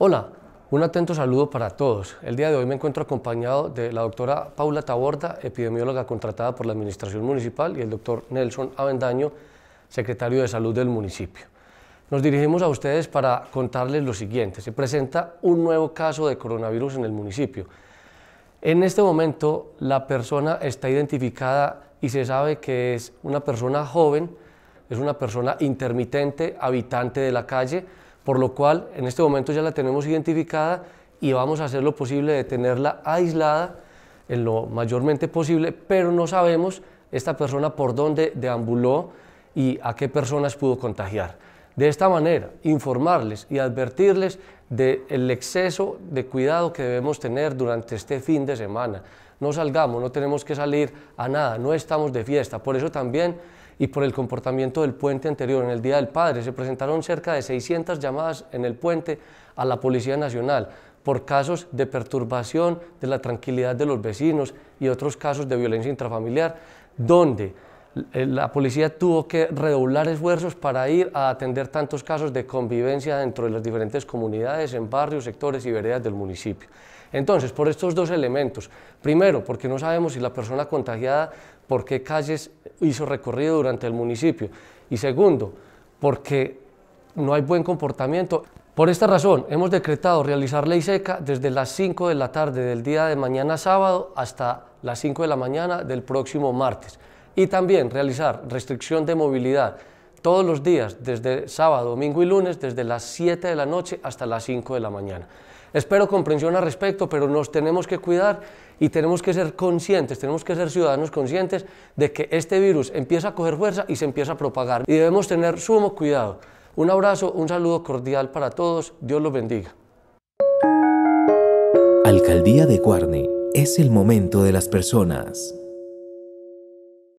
Hola, un atento saludo para todos. El día de hoy me encuentro acompañado de la doctora Paula Taborda, epidemióloga contratada por la Administración Municipal, y el doctor Nelson Avendaño, secretario de Salud del municipio. Nos dirigimos a ustedes para contarles lo siguiente. Se presenta un nuevo caso de coronavirus en el municipio. En este momento la persona está identificada y se sabe que es una persona joven, es una persona intermitente, habitante de la calle, por lo cual en este momento ya la tenemos identificada y vamos a hacer lo posible de tenerla aislada en lo mayormente posible, pero no sabemos esta persona por dónde deambuló y a qué personas pudo contagiar. De esta manera, informarles y advertirles del exceso de cuidado que debemos tener durante este fin de semana. No salgamos, no tenemos que salir a nada, no estamos de fiesta. Por eso también y por el comportamiento del puente anterior en el Día del Padre. Se presentaron cerca de 600 llamadas en el puente a la Policía Nacional por casos de perturbación de la tranquilidad de los vecinos y otros casos de violencia intrafamiliar, donde eh, la policía tuvo que redoblar esfuerzos para ir a atender tantos casos de convivencia dentro de las diferentes comunidades, en barrios, sectores y veredas del municipio. Entonces, por estos dos elementos, primero, porque no sabemos si la persona contagiada por qué calles hizo recorrido durante el municipio, y segundo, porque no hay buen comportamiento. Por esta razón, hemos decretado realizar ley seca desde las 5 de la tarde del día de mañana sábado hasta las 5 de la mañana del próximo martes y también realizar restricción de movilidad todos los días, desde sábado, domingo y lunes, desde las 7 de la noche hasta las 5 de la mañana. Espero comprensión al respecto, pero nos tenemos que cuidar y tenemos que ser conscientes, tenemos que ser ciudadanos conscientes de que este virus empieza a coger fuerza y se empieza a propagar y debemos tener sumo cuidado. Un abrazo, un saludo cordial para todos, Dios los bendiga. Alcaldía de Cuarne. es el momento de las personas.